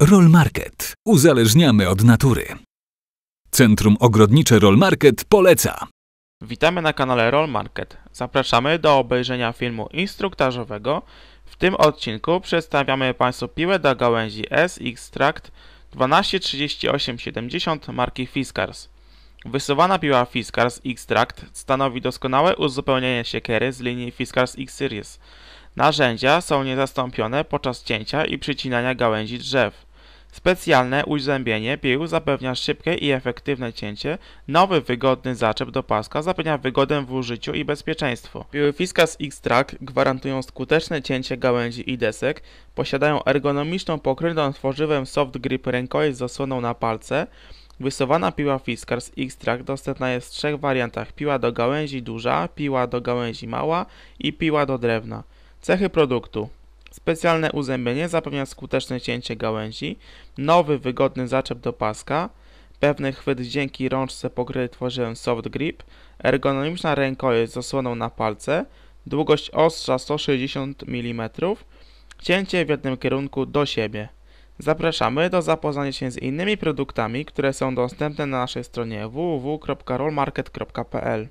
Roll Market. Uzależniamy od natury. Centrum Ogrodnicze Roll Market poleca. Witamy na kanale Roll Market. Zapraszamy do obejrzenia filmu instruktażowego. W tym odcinku przedstawiamy Państwu piłę do gałęzi S-Extract 123870 marki Fiskars. Wysuwana piła Fiskars Extract stanowi doskonałe uzupełnienie siekiery z linii Fiskars X-Series. Narzędzia są niezastąpione podczas cięcia i przycinania gałęzi drzew. Specjalne uzębienie pił zapewnia szybkie i efektywne cięcie, nowy wygodny zaczep do paska zapewnia wygodę w użyciu i bezpieczeństwo. Piły Fiskas X-Track gwarantują skuteczne cięcie gałęzi i desek, posiadają ergonomiczną pokrytą tworzywem soft grip rękojeść z osłoną na palce, Wysowana piła Fiskars X-Track dostępna jest w trzech wariantach piła do gałęzi duża, piła do gałęzi mała i piła do drewna. Cechy produktu. Specjalne uzębienie zapewnia skuteczne cięcie gałęzi, nowy, wygodny zaczep do paska, pewny chwyt dzięki rączce pokryty tworzyłem soft grip, ergonomiczna rękojeść z osłoną na palce, długość ostrza 160 mm, cięcie w jednym kierunku do siebie. Zapraszamy do zapoznania się z innymi produktami, które są dostępne na naszej stronie www.rolmarket.pl.